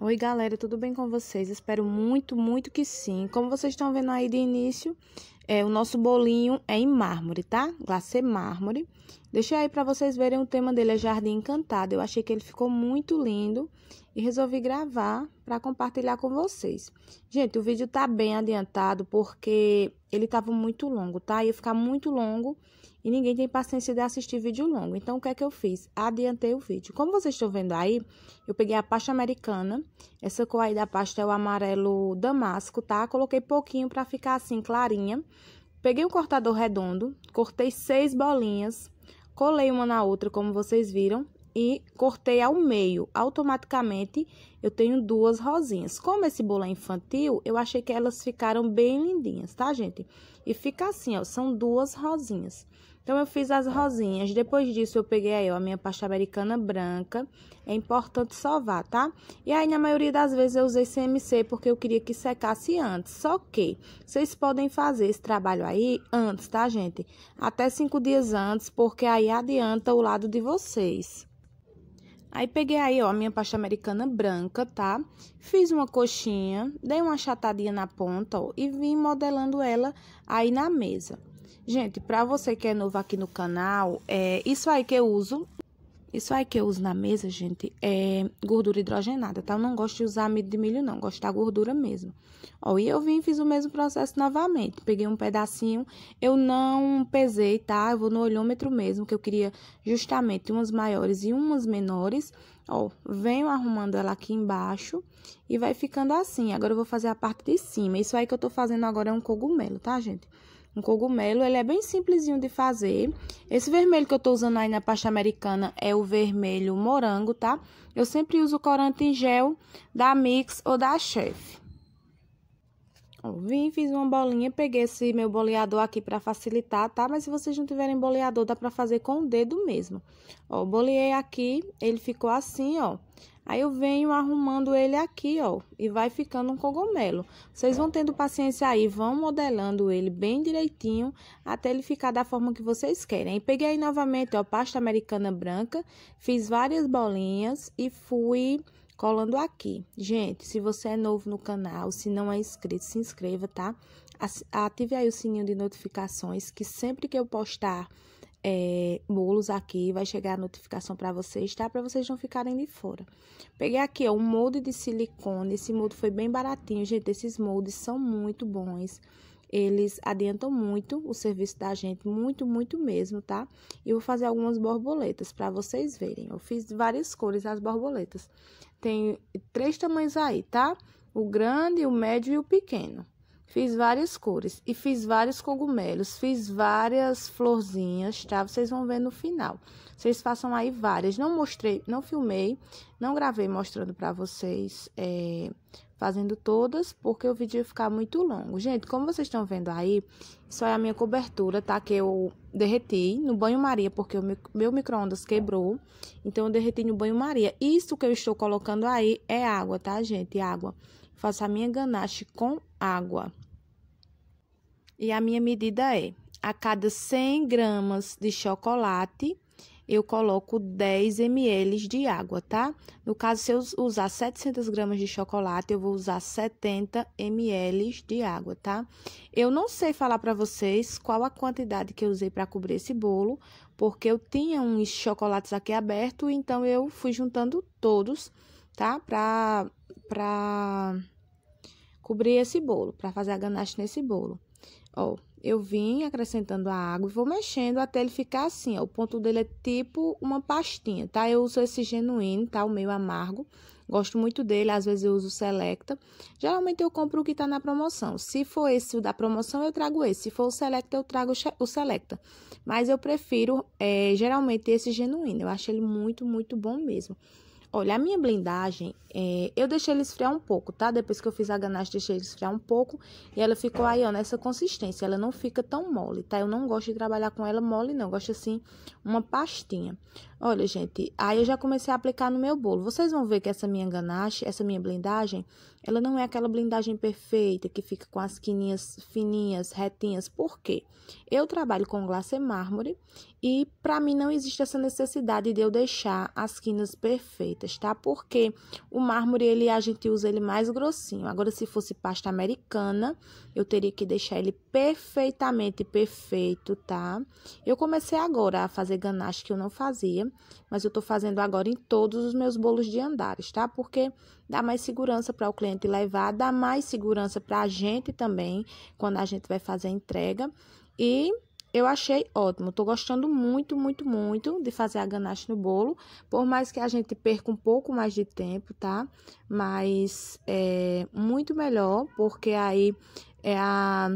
Oi, galera, tudo bem com vocês? Espero muito, muito que sim. Como vocês estão vendo aí de início, é, o nosso bolinho é em mármore, tá? Glacê mármore. Deixei aí para vocês verem o tema dele, é Jardim Encantado. Eu achei que ele ficou muito lindo e resolvi gravar para compartilhar com vocês. Gente, o vídeo tá bem adiantado porque ele tava muito longo, tá? Ia ficar muito longo e ninguém tem paciência de assistir vídeo longo. Então, o que é que eu fiz? Adiantei o vídeo. Como vocês estão vendo aí, eu peguei a pasta americana. Essa cor aí da pasta é o amarelo damasco, tá? Coloquei pouquinho para ficar assim, clarinha. Peguei um cortador redondo, cortei seis bolinhas, colei uma na outra, como vocês viram, e cortei ao meio. Automaticamente, eu tenho duas rosinhas. Como esse bolo é infantil, eu achei que elas ficaram bem lindinhas, tá, gente? E fica assim, ó, são duas rosinhas. Então eu fiz as rosinhas. Depois disso eu peguei aí, ó, a minha pasta americana branca. É importante sovar, tá? E aí na maioria das vezes eu usei CMC porque eu queria que secasse antes. Só que vocês podem fazer esse trabalho aí antes, tá, gente? Até cinco dias antes, porque aí adianta o lado de vocês. Aí peguei aí, ó, a minha pasta americana branca, tá? Fiz uma coxinha, dei uma achatadinha na ponta, ó, e vim modelando ela aí na mesa. Gente, para você que é novo aqui no canal, é isso aí que eu uso. Isso aí que eu uso na mesa, gente, é gordura hidrogenada, tá? Eu não gosto de usar amido de milho, não. Gosto da gordura mesmo. Ó, e eu vim e fiz o mesmo processo novamente. Peguei um pedacinho, eu não pesei, tá? Eu vou no olhômetro mesmo, que eu queria justamente umas maiores e umas menores. Ó, venho arrumando ela aqui embaixo e vai ficando assim. Agora eu vou fazer a parte de cima. Isso aí que eu tô fazendo agora é um cogumelo, tá, gente? Gente um cogumelo. Ele é bem simplesinho de fazer. Esse vermelho que eu estou usando aí na pasta americana é o vermelho morango, tá? Eu sempre uso corante em gel da Mix ou da Chef. Ó, vim, fiz uma bolinha, peguei esse meu boleador aqui para facilitar, tá? Mas se vocês não tiverem boleador, dá para fazer com o dedo mesmo. Ó, boleei aqui, ele ficou assim, ó. Aí eu venho arrumando ele aqui, ó, e vai ficando um cogumelo. Vocês vão tendo paciência aí, vão modelando ele bem direitinho até ele ficar da forma que vocês querem. E peguei novamente, ó, pasta americana branca, fiz várias bolinhas e fui colando aqui. Gente, se você é novo no canal, se não é inscrito, se inscreva, tá? Ative aí o sininho de notificações, que sempre que eu postar é, bolos aqui, vai chegar a notificação para vocês, tá? Para vocês não ficarem de fora. Peguei aqui, ó, um molde de silicone. Esse molde foi bem baratinho, gente. Esses moldes são muito bons. Eles adiantam muito o serviço da gente, muito, muito mesmo, tá? E vou fazer algumas borboletas para vocês verem. Eu fiz várias cores as borboletas. Tem três tamanhos aí, tá? O grande, o médio e o pequeno. Fiz várias cores e fiz vários cogumelos, fiz várias florzinhas, tá? Vocês vão ver no final. Vocês façam aí várias. Não mostrei, não filmei, não gravei mostrando pra vocês é, fazendo todas, porque o vídeo ia ficar muito longo. Gente, como vocês estão vendo aí, isso é a minha cobertura, tá? Que eu derreti no banho-maria, porque o meu micro-ondas quebrou. Então, eu derreti no banho-maria. Isso que eu estou colocando aí é água, tá, gente? Água. Faço a minha ganache com água. E a minha medida é: a cada 100 gramas de chocolate, eu coloco 10 ml de água, tá? No caso, se eu usar 700 gramas de chocolate, eu vou usar 70 ml de água, tá? Eu não sei falar para vocês qual a quantidade que eu usei para cobrir esse bolo, porque eu tinha uns chocolates aqui aberto, então eu fui juntando todos, tá? Pra, pra cobrir esse bolo, para fazer a ganache nesse bolo. Ó, eu vim acrescentando a água e vou mexendo até ele ficar assim, ó. O ponto dele é tipo uma pastinha, tá? Eu uso esse genuíno, tá? O meio amargo. Gosto muito dele, às vezes eu uso o Selecta. Geralmente eu compro o que tá na promoção. Se for esse o da promoção, eu trago esse. Se for o Selecta, eu trago o Selecta. Mas eu prefiro, é, geralmente, esse genuíno. Eu acho ele muito, muito bom mesmo. Olha, a minha blindagem, é, eu deixei ele esfriar um pouco, tá? Depois que eu fiz a ganache, deixei ele esfriar um pouco. E ela ficou aí, ó, nessa consistência. Ela não fica tão mole, tá? Eu não gosto de trabalhar com ela mole, não. Eu gosto, assim, uma pastinha. Olha, gente, aí eu já comecei a aplicar no meu bolo. Vocês vão ver que essa minha ganache, essa minha blindagem, ela não é aquela blindagem perfeita que fica com as quininhas fininhas, retinhas. Por quê? Eu trabalho com glacê mármore e para mim não existe essa necessidade de eu deixar as quinas perfeitas, tá? Porque o mármore ele a gente usa ele mais grossinho. Agora se fosse pasta americana, eu teria que deixar ele perfeitamente perfeito, tá? Eu comecei agora a fazer ganache que eu não fazia, mas eu tô fazendo agora em todos os meus bolos de andares, tá? Porque dá mais segurança para o cliente levar, dá mais segurança para a gente também, quando a gente vai fazer a entrega. E eu achei ótimo. Tô gostando muito, muito, muito de fazer a ganache no bolo. Por mais que a gente perca um pouco mais de tempo, tá? Mas é muito melhor, porque aí é a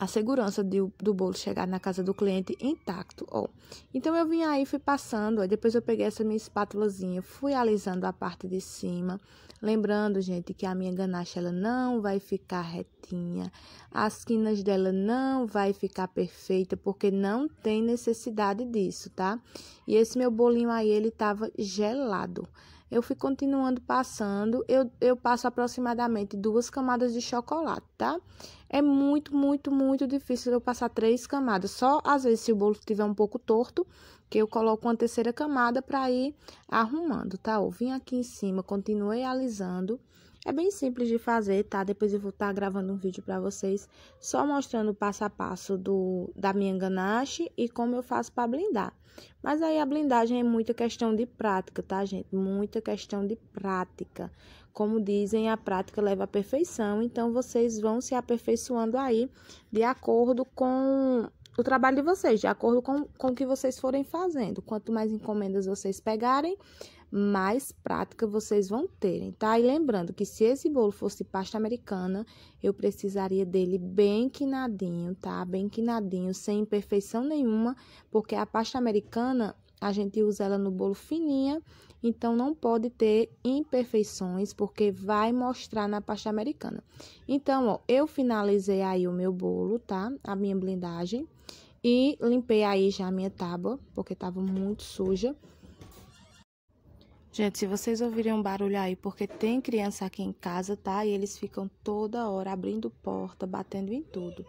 a segurança do do bolo chegar na casa do cliente intacto. Ó. Então eu vim aí, fui passando, depois eu peguei essa minha espátulazinha, fui alisando a parte de cima. Lembrando, gente, que a minha ganache ela não vai ficar retinha, as quinas dela não vai ficar perfeita, porque não tem necessidade disso, tá? E esse meu bolinho aí, ele tava gelado. Eu fui continuando passando, eu, eu passo aproximadamente duas camadas de chocolate, tá? É muito, muito, muito difícil eu passar três camadas, só às vezes se o bolo estiver um pouco torto, que eu coloco uma terceira camada para ir arrumando, tá? Eu vim aqui em cima, continuei alisando é bem simples de fazer, tá? Depois eu vou estar tá gravando um vídeo para vocês, só mostrando o passo a passo do, da minha ganache e como eu faço para blindar. Mas aí a blindagem é muita questão de prática, tá, gente? Muita questão de prática. Como dizem, a prática leva à perfeição, então vocês vão se aperfeiçoando aí de acordo com do trabalho de vocês, de acordo com, com o que vocês forem fazendo. Quanto mais encomendas vocês pegarem, mais prática vocês vão terem, tá? E lembrando que se esse bolo fosse pasta americana, eu precisaria dele bem quinadinho, tá? Bem quinadinho, sem imperfeição nenhuma, porque a pasta americana a gente usa ela no bolo fininha, então não pode ter imperfeições, porque vai mostrar na pasta americana. Então, ó, eu finalizei aí o meu bolo, tá? A minha blindagem. E limpei aí já a minha tábua, porque estava muito suja. Gente, se vocês ouvirem um barulho aí, porque tem criança aqui em casa, tá? E eles ficam toda hora abrindo porta, batendo em tudo.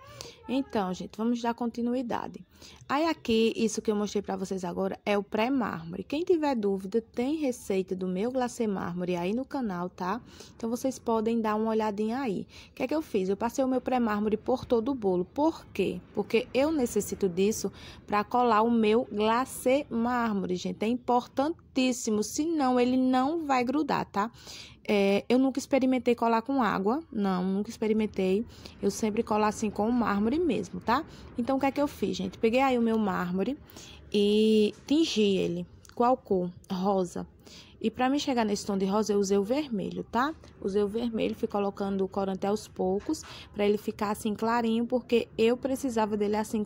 Então, gente, vamos dar continuidade. Aí aqui, isso que eu mostrei para vocês agora é o pré-mármore. Quem tiver dúvida, tem receita do meu glacê mármore aí no canal, tá? Então, vocês podem dar uma olhadinha aí. O que é que eu fiz? Eu passei o meu pré-mármore por todo o bolo. Por quê? Porque eu necessito disso para colar o meu glacê mármore, gente. É importante fortíssimo, senão ele não vai grudar, tá? É, eu nunca experimentei colar com água, não, nunca experimentei. Eu sempre colo assim com mármore mesmo, tá? Então, o que é que eu fiz, gente? Peguei aí o meu mármore e tingi ele. Qual cor? Rosa. E para mim chegar nesse tom de rosa, eu usei o vermelho, tá? Usei o vermelho, fui colocando o corante aos poucos, para ele ficar assim clarinho, porque eu precisava dele assim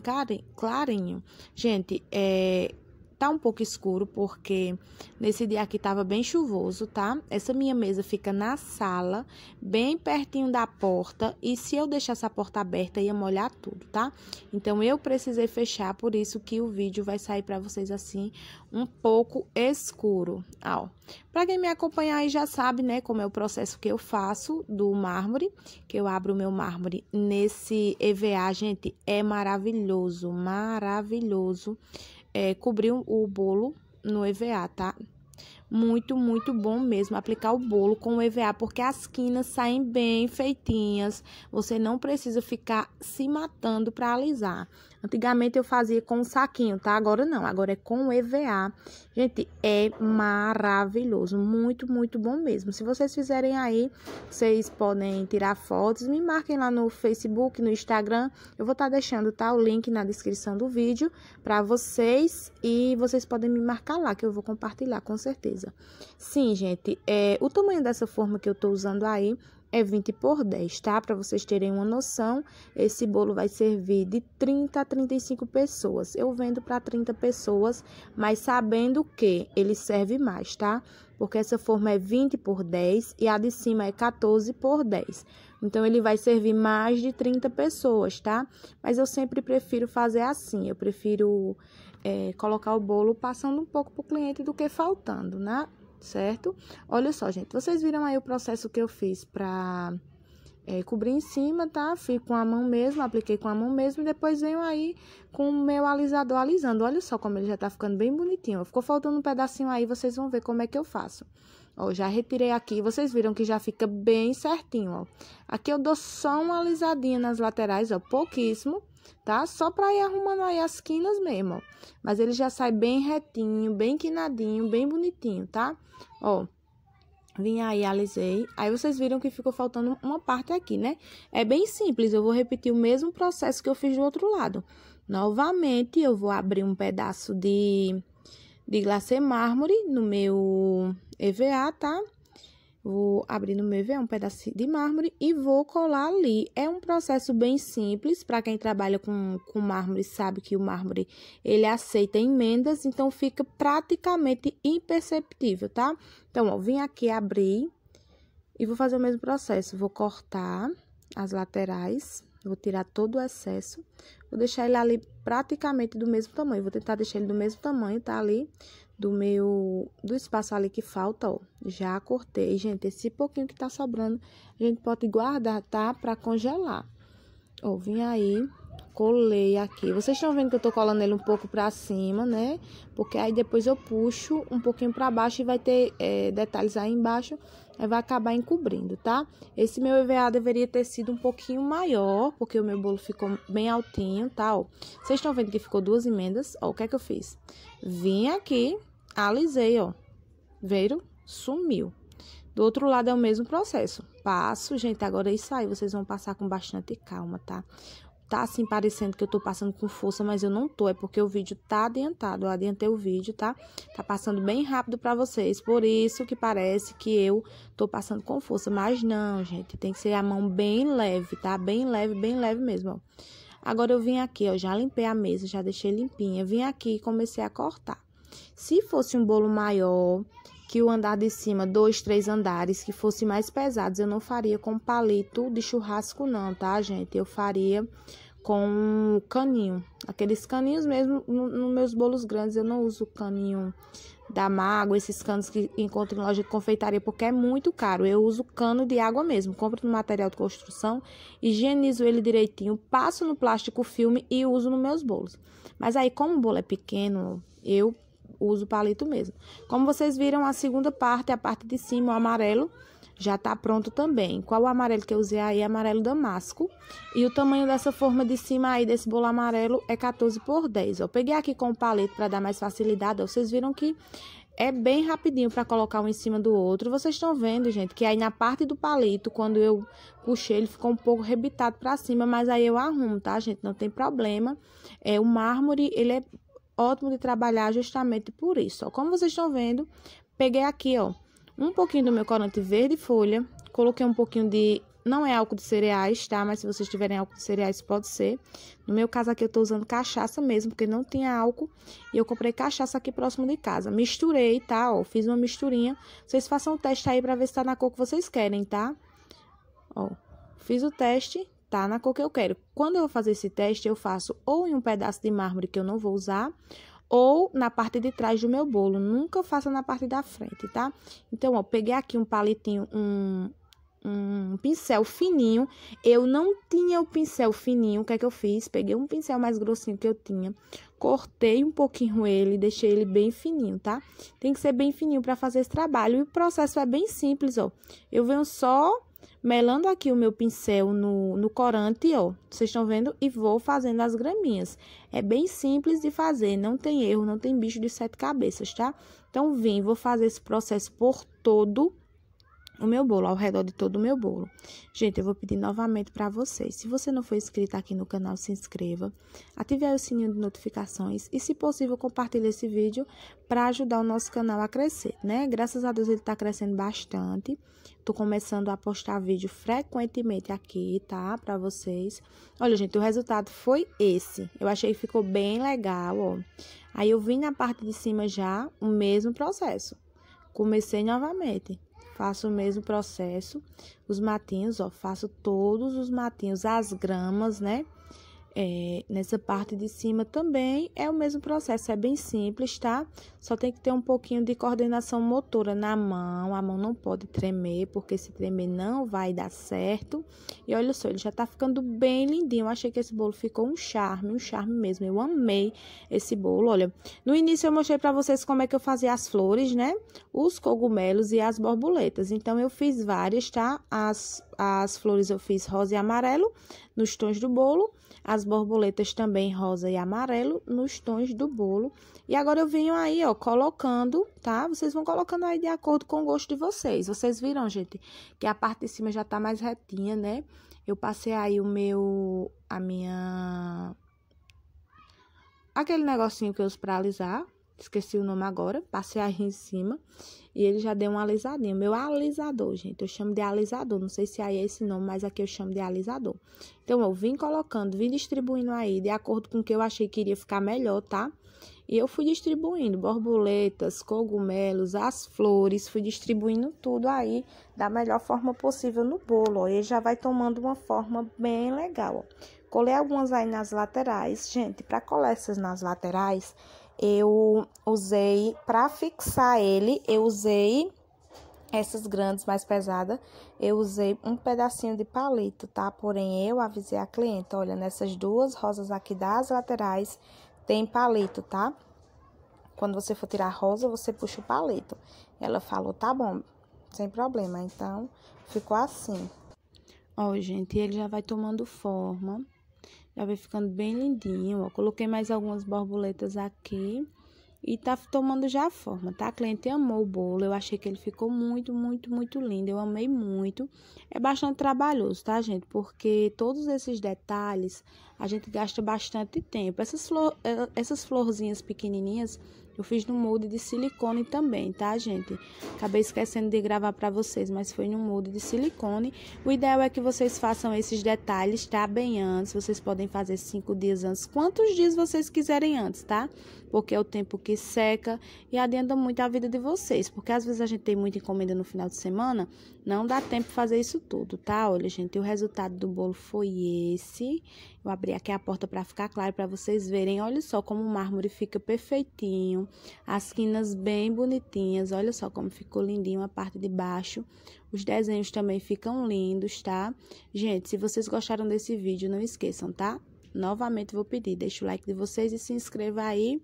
clarinho. Gente, é, Tá um pouco escuro porque nesse dia aqui tava bem chuvoso, tá? Essa minha mesa fica na sala, bem pertinho da porta, e se eu deixasse a porta aberta ia molhar tudo, tá? Então eu precisei fechar, por isso que o vídeo vai sair para vocês assim um pouco escuro, ó. Para quem me acompanhar aí já sabe, né, como é o processo que eu faço do mármore, que eu abro o meu mármore nesse EVA, gente, é maravilhoso, maravilhoso é, cobrir o bolo no EVA, tá? muito, muito bom mesmo aplicar o bolo com o EVA, porque as quinas saem bem feitinhas. Você não precisa ficar se matando para alisar. Antigamente eu fazia com um saquinho, tá? Agora não, agora é com o EVA. Gente, é maravilhoso, muito, muito bom mesmo. Se vocês fizerem aí, vocês podem tirar fotos, me marquem lá no Facebook, no Instagram. Eu vou estar tá deixando, tá? O link na descrição do vídeo para vocês e vocês podem me marcar lá que eu vou compartilhar com certeza coisa. Sim, gente, é, o tamanho dessa forma que eu tô usando aí é 20 por 10, tá? Para vocês terem uma noção, esse bolo vai servir de 30 a 35 pessoas. Eu vendo para 30 pessoas, mas sabendo que ele serve mais, tá? Porque essa forma é 20 por 10 e a de cima é 14 por 10. Então, ele vai servir mais de 30 pessoas, tá? Mas eu sempre prefiro fazer assim, eu prefiro é, colocar o bolo passando um pouco para o cliente do que faltando, né? Certo? Olha só, gente, vocês viram aí o processo que eu fiz para é, cobrir em cima, tá? Fui com a mão mesmo, apliquei com a mão mesmo, e depois venho aí com o meu alisador alisando. Olha só como ele já tá ficando bem bonitinho. Ficou faltando um pedacinho aí, vocês vão ver como é que eu faço. Ó, já retirei aqui, vocês viram que já fica bem certinho, ó. Aqui eu dou só uma alisadinha nas laterais, ó, pouquíssimo tá? Só para ir arrumando aí as quinas mesmo, ó. Mas ele já sai bem retinho, bem quinadinho, bem bonitinho, tá? Ó, vim aí, alisei. Aí vocês viram que ficou faltando uma parte aqui, né? É bem simples, eu vou repetir o mesmo processo que eu fiz do outro lado. Novamente, eu vou abrir um pedaço de, de glacê mármore no meu EVA, tá? Vou abrir no meu EVA é um pedaço de mármore e vou colar ali. É um processo bem simples, para quem trabalha com, com mármore sabe que o mármore, ele aceita emendas, então fica praticamente imperceptível, tá? Então, ó, vim aqui abrir e vou fazer o mesmo processo. Vou cortar as laterais, vou tirar todo o excesso, vou deixar ele ali praticamente do mesmo tamanho. Vou tentar deixar ele do mesmo tamanho, tá ali do meu do espaço ali que falta, ó. Já cortei, gente. Esse pouquinho que tá sobrando, a gente pode guardar, tá? Pra congelar. Ó, vim aí colei aqui. Vocês estão vendo que eu tô colando ele um pouco pra cima, né? Porque aí depois eu puxo um pouquinho pra baixo e vai ter é, detalhes aí embaixo. Aí vai acabar encobrindo, tá? Esse meu EVA deveria ter sido um pouquinho maior, porque o meu bolo ficou bem altinho, tá? vocês estão vendo que ficou duas emendas? Ó, o que é que eu fiz? Vim aqui, alisei, ó. Veram? Sumiu. Do outro lado é o mesmo processo. Passo, gente, agora é isso aí vocês vão passar com bastante calma, tá? tá assim parecendo que eu tô passando com força, mas eu não tô, é porque o vídeo tá adiantado. Eu adiantei o vídeo, tá? Tá passando bem rápido para vocês, por isso que parece que eu tô passando com força, mas não, gente, tem que ser a mão bem leve, tá? Bem leve, bem leve mesmo, ó. Agora eu vim aqui, ó, já limpei a mesa, já deixei limpinha. Vim aqui e comecei a cortar. Se fosse um bolo maior, que o andar de cima, dois, três andares, que fosse mais pesados, eu não faria com palito de churrasco não, tá, gente? Eu faria com caninho. Aqueles caninhos mesmo, nos no meus bolos grandes eu não uso caninho da mágoa, esses canos que encontro em loja de confeitaria, porque é muito caro. Eu uso cano de água mesmo, compro no material de construção, higienizo ele direitinho, passo no plástico filme e uso nos meus bolos. Mas aí, como o bolo é pequeno, eu uso palito mesmo. Como vocês viram, a segunda parte, a parte de cima, o amarelo, já tá pronto também. Qual o amarelo que eu usei aí? Amarelo damasco. E o tamanho dessa forma de cima aí, desse bolo amarelo, é 14 por 10. Eu peguei aqui com o palito para dar mais facilidade. vocês viram que é bem rapidinho para colocar um em cima do outro. Vocês estão vendo, gente, que aí na parte do palito, quando eu puxei, ele ficou um pouco rebitado para cima, mas aí eu arrumo, tá, gente? Não tem problema. É, o mármore, ele é ótimo de trabalhar justamente por isso. Ó. Como vocês estão vendo, peguei aqui, ó, um pouquinho do meu corante verde folha, coloquei um pouquinho de não é álcool de cereais, tá? Mas se vocês tiverem álcool de cereais, pode ser. No meu caso aqui, eu tô usando cachaça mesmo, porque não tinha álcool. E eu comprei cachaça aqui próximo de casa. Misturei, tá? Ó, fiz uma misturinha. Vocês façam o teste aí pra ver se tá na cor que vocês querem, tá? Ó, fiz o teste tá na cor que eu quero. Quando eu vou fazer esse teste, eu faço ou em um pedaço de mármore que eu não vou usar, ou na parte de trás do meu bolo. Nunca faça na parte da frente, tá? Então, ó, peguei aqui um palitinho, um, um pincel fininho. Eu não tinha o pincel fininho, o que é que eu fiz? Peguei um pincel mais grossinho que eu tinha, cortei um pouquinho ele, deixei ele bem fininho, tá? Tem que ser bem fininho para fazer esse trabalho. E o processo é bem simples, ó. Eu venho só melando aqui o meu pincel no, no corante, ó, vocês estão vendo? E vou fazendo as graminhas. É bem simples de fazer, não tem erro, não tem bicho de sete cabeças, tá? Então, vim, vou fazer esse processo por todo o meu bolo, ao redor de todo o meu bolo. Gente, eu vou pedir novamente para vocês, se você não for inscrito aqui no canal, se inscreva, ative aí o sininho de notificações e, se possível, compartilhe esse vídeo para ajudar o nosso canal a crescer, né? Graças a Deus ele está crescendo bastante, tô começando a postar vídeo frequentemente aqui, tá? Para vocês. Olha, gente, o resultado foi esse, eu achei que ficou bem legal, ó. Aí eu vim na parte de cima já o mesmo processo, comecei novamente. Faço o mesmo processo. Os matinhos, ó, faço todos os matinhos, as gramas, né? é, nessa parte de cima também é o mesmo processo, é bem simples, tá? Só tem que ter um pouquinho de coordenação motora na mão, a mão não pode tremer, porque se tremer não vai dar certo. E olha só, ele já tá ficando bem lindinho, eu achei que esse bolo ficou um charme, um charme mesmo, eu amei esse bolo, olha. No início eu mostrei pra vocês como é que eu fazia as flores, né? Os cogumelos e as borboletas, então eu fiz várias, tá? As as flores eu fiz rosa e amarelo nos tons do bolo, as borboletas também rosa e amarelo nos tons do bolo. E agora eu venho aí, ó, colocando, tá? Vocês vão colocando aí de acordo com o gosto de vocês. Vocês viram, gente, que a parte de cima já tá mais retinha, né? Eu passei aí o meu, a minha... Aquele negocinho que eu uso pra alisar, esqueci o nome agora, passei a em cima e ele já deu uma alisadinha. Meu alisador, gente, eu chamo de alisador, não sei se aí é esse nome, mas aqui eu chamo de alisador. Então, eu vim colocando, vim distribuindo aí, de acordo com o que eu achei que iria ficar melhor, tá? E eu fui distribuindo borboletas, cogumelos, as flores, fui distribuindo tudo aí da melhor forma possível no bolo, ó. E já vai tomando uma forma bem legal, ó. Colei algumas aí nas laterais, gente, para colar essas nas laterais eu usei para fixar ele, eu usei essas grandes mais pesadas, eu usei um pedacinho de palito, tá? Porém, eu avisei a cliente, olha, nessas duas rosas aqui das laterais tem palito, tá? Quando você for tirar a rosa, você puxa o palito. Ela falou, tá bom, sem problema. Então, ficou assim. Ó, gente, ele já vai tomando forma. Já vem ficando bem lindinho, ó. Coloquei mais algumas borboletas aqui. E tá tomando já a forma, tá? A cliente amou o bolo. Eu achei que ele ficou muito, muito, muito lindo. Eu amei muito. É bastante trabalhoso, tá, gente? Porque todos esses detalhes a gente gasta bastante tempo. Essas, flor, eh, essas florzinhas pequenininhas eu fiz no molde de silicone também, tá, gente? Acabei esquecendo de gravar para vocês, mas foi no molde de silicone. O ideal é que vocês façam esses detalhes, tá? Bem antes. Vocês podem fazer cinco dias antes, quantos dias vocês quiserem antes, tá? Porque é o tempo que seca e adianta muito a vida de vocês. Porque às vezes a gente tem muita encomenda no final de semana não dá tempo fazer isso tudo, tá? Olha, gente, o resultado do bolo foi esse. Eu abri aqui a porta para ficar claro para vocês verem. Olha só como o mármore fica perfeitinho. As quinas bem bonitinhas. Olha só como ficou lindinho a parte de baixo. Os desenhos também ficam lindos, tá? Gente, se vocês gostaram desse vídeo, não esqueçam, tá? Novamente vou pedir, deixa o like de vocês e se inscreva aí.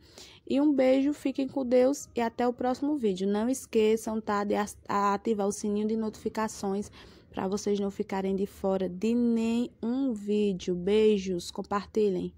E um beijo, fiquem com Deus e até o próximo vídeo. Não esqueçam, tá, de ativar o sininho de notificações para vocês não ficarem de fora de nenhum vídeo. Beijos, compartilhem.